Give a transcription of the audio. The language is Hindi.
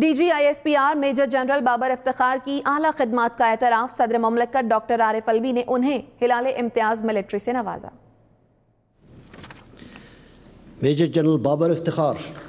DG ISPR major general Babar Iftikhar की आला खदमात का एतराफ़ सदर ममलकत डॉक्टर आरिफ अलवी ने उन्हें हिलाल इम्तियाज़ मिलिट्री से नवाजा मेजर जनरल बाबर इफ्तार